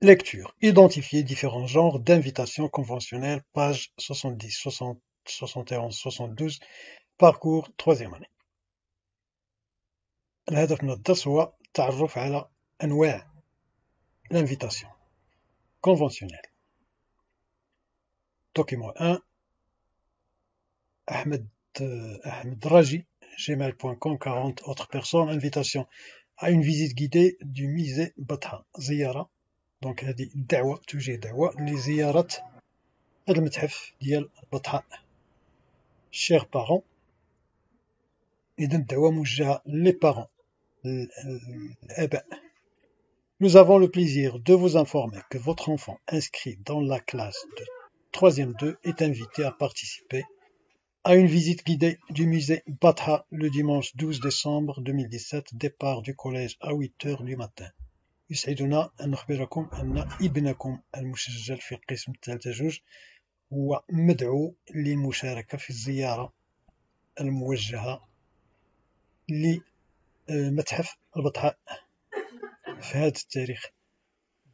Lecture: Identifier différents genres d'invitations conventionnelles, page 70, 60 71 72, parcours troisième année. على l'invitation conventionnelle. Document 1 Ahmed, euh, Ahmed Raji, gmail.com, 40 autres personnes, invitation à une visite guidée du musée Batha, Ziyara, دونك هذه دعوة توجيه دعوة لزيارة هذا المتحف ديال البطحاء الشيخ باغون الدعوة موجهة لي باغون Nous avons le plaisir de vous informer que votre enfant inscrit dans la classe de 3e 2 est invité à participer à une visite guidée du musée Batha le dimanche 12 décembre 2017, départ du collège à 8h du matin. يسعدنا أن نخبركم أن ابنكم المسجل في القسم الثالثة جوج هو مدعو للمشاركة في الزيارة الموجهة لمتحف البطحاء في هذا التاريخ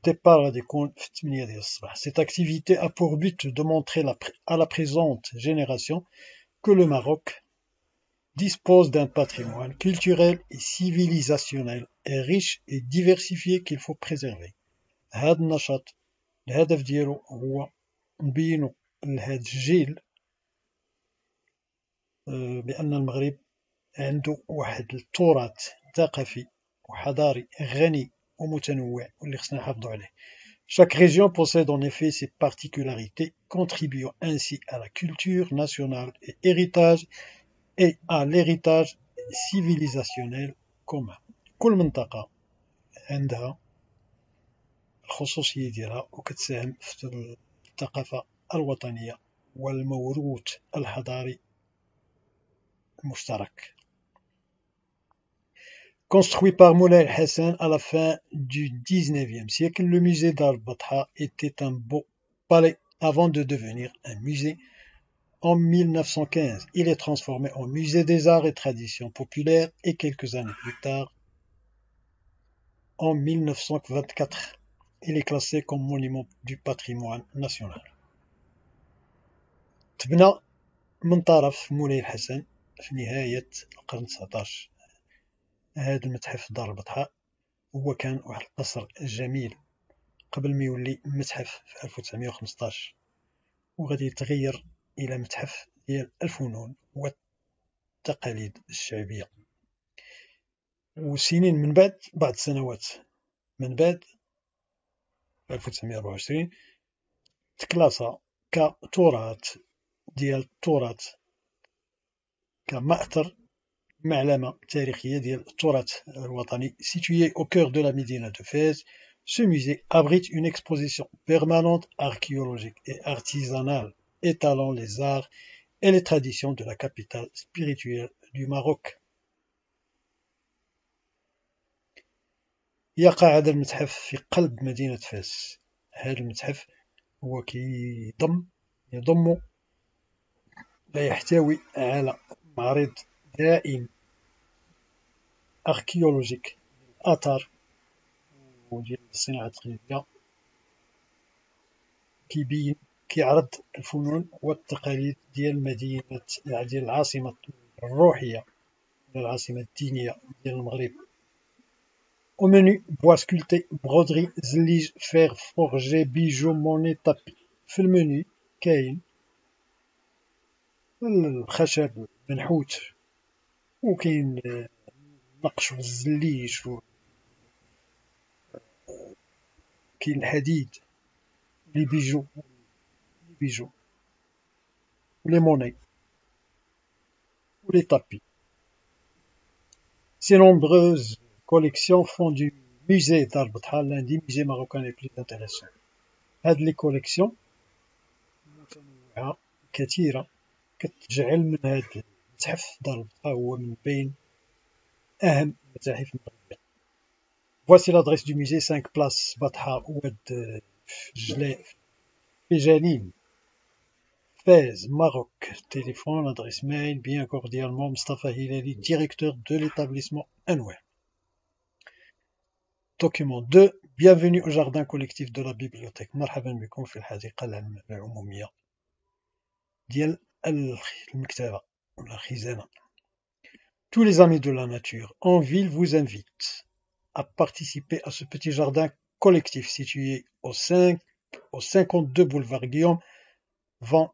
départ غادي يكون في 8 ديال الصباح cette activité a pour but de montrer à la présente génération que le Maroc dispose d'un patrimoine culturel et civilisationnel riche et diversifié qu'il faut préserver. Chaque région possède en effet ses particularités, contribuant ainsi à la culture nationale et héritage et à l'héritage civilisationnel commun. كل منطقة عندها ديالها وكتساهم في الثقافة الوطنية والموروث الحضاري المشترك Construit par Moulay Hassan à la fin du 19e siècle, le musée d'Al-Batha était un beau palais avant de devenir un musée en 1915, il est transformé en musée des arts et traditions populaires et quelques années plus tard, en 1924, il est classé comme monument du patrimoine national. تبنى من طرف مولاي الحسن في نهاية القرن 19 هذا المتحف في دار البطحاء هو كان واحد القصر جميل قبل ما يولي متحف في 1915 وغادي يتغير إلى متحف ديال الفنون والتقاليد الشعبية وسنين من بعد بعض السنوات من بعد 1924 تكلاصا كتراث ديال التراث كمأثر معلمة تاريخية ديال التراث الوطني سيتويي او كور دو لا مدينة دو Fès Ce musée abrite une exposition permanente archéologique et artisanale étalant les arts et les traditions de la capitale spirituelle du Maroc. يقع هذا المتحف في قلب مدينة فاس هذا المتحف هو كي يضم ويحتوي على معرض دائم أركيولوجيك للآثار وديال الصناعة التقليدية كيبين كيعرض الفنون والتقاليد ديال مدينة ديال العاصمة الروحية ولا العاصمة الدينية ديال المغرب او منو bois sculpté, broderie, زليج fer فورجي بيجو موني tapis. في المنيو كاين الخشب المنحوت وكاين النقش والزليج و كاين الحديد لي بيجو les les monnaies, les tapis. Ces nombreuses collections font du musée d'Arbatha, l'un des musées marocains les plus intéressants. les collections Voici l'adresse du musée 5 place Batha Oued euh, Maroc. Téléphone, adresse mail, bien cordialement Mustapha Hilali, directeur de l'établissement Anouel. Document 2. Bienvenue au jardin collectif de la bibliothèque. Tous les amis de la nature en ville vous invitent à participer à ce petit jardin collectif situé au 5 au 52 boulevard Guillaume, vent.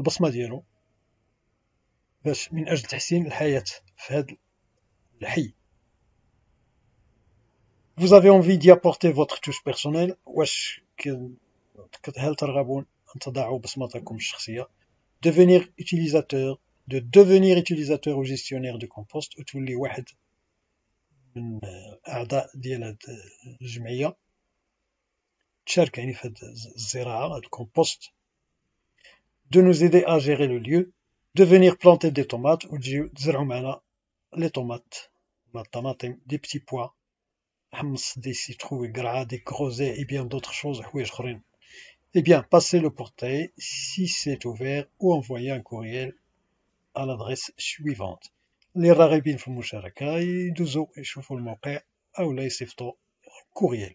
البصمه ديالو باش من اجل تحسين الحياه في هذا الحي vous avez envie d'y apporter votre touche personnelle واش هل ترغبون ان تضعوا بصمتكم الشخصيه devenir utilisateur de devenir utilisateur ou gestionnaire de compost وتولي واحد من اعضاء ديال هاد الجمعيه تشارك يعني في هاد الزراعه هاد الكومبوست de nous aider à gérer le lieu, de venir planter des tomates ou les tomates, des petits pois, des citrouilles gras, des groseilles et bien d'autres choses. Eh bien, passez le portail si c'est ouvert ou envoyez un courriel à l'adresse suivante. Les courriel.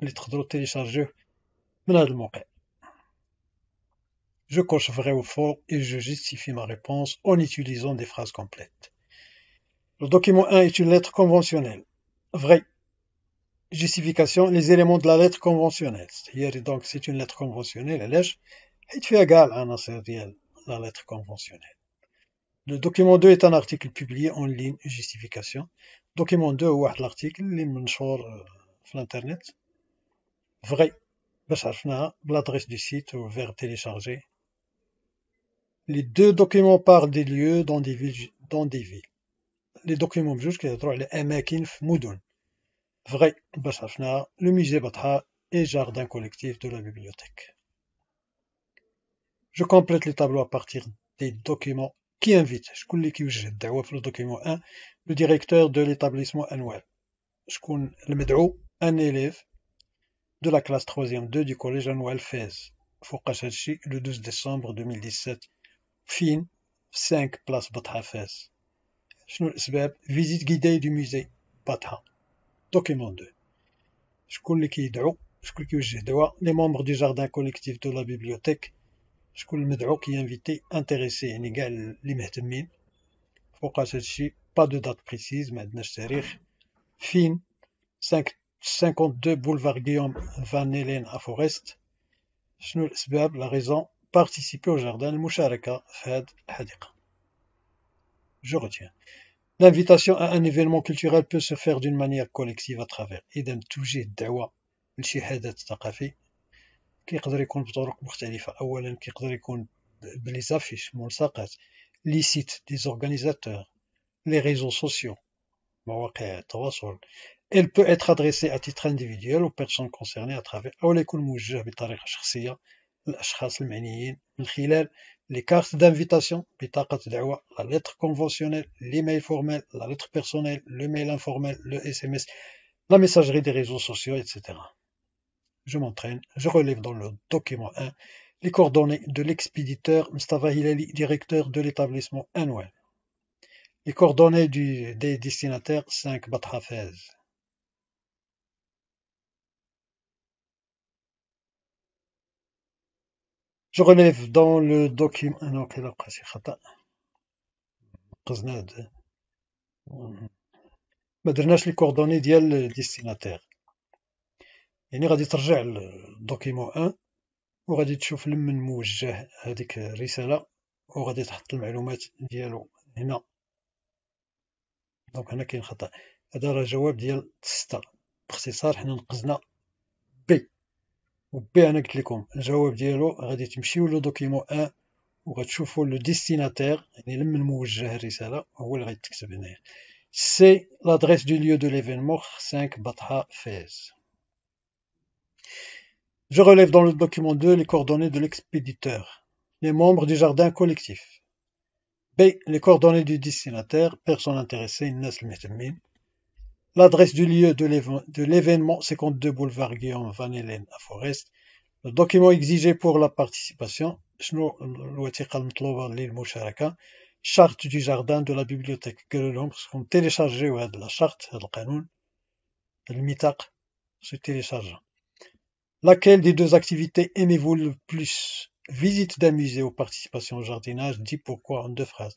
اللي تقدروا Je coche vrai ou faux et je justifie ma réponse en utilisant des phrases complètes. Le document 1 est une lettre conventionnelle. Vrai. Justification, les éléments de la lettre conventionnelle. C'est-à-dire, donc, c'est une lettre conventionnelle, elle est, égale à un à la lettre conventionnelle. Le document 2 est un article publié en ligne, justification. Document 2 ou l'article, l'internet, Vrai, l'adresse du site vers télécharger. Les deux documents parlent des lieux dans des villes. Dans des villes. Les documents بجوج كيهضروا les les في Moudoun. Vrai, basafna, le musée Batha et jardin collectif de la bibliothèque. Je complète le tableau à partir des documents qui invitent. Je اللي le document 1 Le directeur de l'établissement annuel. le المدعو Un élève de la classe 3e 2 du collège Anouel-Fez. Fès, Foukachachi, le 12 décembre 2017, Fin, 5 place Batha Fès. pas visite guidée du musée Batha. Document 2. School qui idou, qui les membres du jardin collectif de la bibliothèque, chkouli midou qui invité, intéressé, inégal, limetemine. pas de date précise, mais Fin, 5 52 boulevard Guillaume Van Helen à Forest. Chnul pas la raison, participer au jardin de Moucharaka, Fed Hadika. Je retiens. L'invitation à un événement culturel peut se faire d'une manière collective à travers Idem Touji Dawa, le Shihadat Takafi, qui peut le conducteur Moukhtalifa, ou qui est le conducteur des affiches, Moulsakat, les sites des organisateurs, les réseaux sociaux, elle peut être adressée à titre individuel aux personnes concernées à travers les cartes d'invitation, la lettre conventionnelle, l'email formel, la lettre personnelle, le mail informel, le SMS, la messagerie des réseaux sociaux, etc. Je m'entraîne, je relève dans le document 1 les coordonnées de l'expéditeur Mustafa Hilali, directeur de l'établissement Anouel. Les coordonnées du, des destinataires 5 Batrafez. جو relève dans le document alors كي لقى خطا نقزنا ما درناش لي كوردوني ديال الديستيناتير يعني غادي ترجع للدوكيمون 1 وغادي تشوف لمن موجه هذيك الرساله وغادي تحط المعلومات ديالو هنا دونك هنا كاين خطا هذا راه جواب ديال ستة باختصار حنا نقزنا وبي انا قلت لكم الجواب ديالو غادي لو دوكيمون 1 وغتشوفوا لو ديستيناتير يعني لما الموجه الرساله هو اللي غيتكتب هنايا سي لادريس 5 Batha Fez. Je relève dans le document 2 les coordonnées de l'expéditeur, les membres du jardin collectif. B. Les coordonnées du destinataire, personne intéressée, Nas al L'adresse du lieu de l'événement, 52 boulevard Guillaume Van Helen à Forest. Le document exigé pour la participation, charte du jardin de la bibliothèque parce qu'on de la charte, le canon, le mitaq, se télécharge. Laquelle des deux activités aimez-vous le plus Visite d'un musée ou participation au jardinage, dit pourquoi en deux phrases.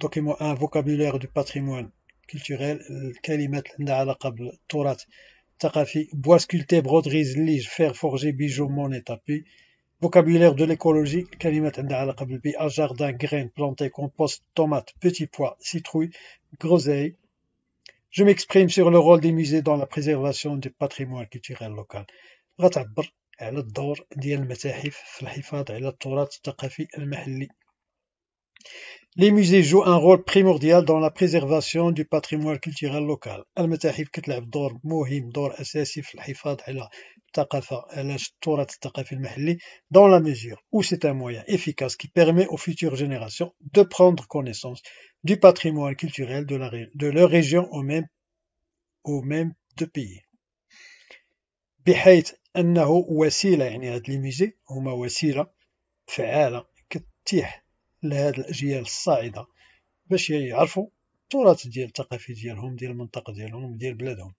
document 1 vocabulaire du patrimoine culturel euh, Kalimat اللي علاقة بالتراث bois sculpté broderies lige, fer forgé bijoux monnaie tapis vocabulaire de l'écologie الكلمات عندها علاقة jardin graines plantées compost tomates petits pois citrouilles groseilles je m'exprime sur le rôle des musées dans la préservation du patrimoine culturel local les musées jouent un rôle primordial dans la préservation du patrimoine culturel local. المتاحف كتلعب دور مهم دور في الحفاظ dans la mesure où c'est un moyen efficace qui permet aux futures générations de prendre connaissance du patrimoine culturel de, leur région ou même, de pays. بحيث انه وسيله يعني هاد لي هما لهذه الاجيال الصاعده باش يعرفوا التراث ديال الثقافي ديالهم ديال المنطقه ديالهم ديال بلادهم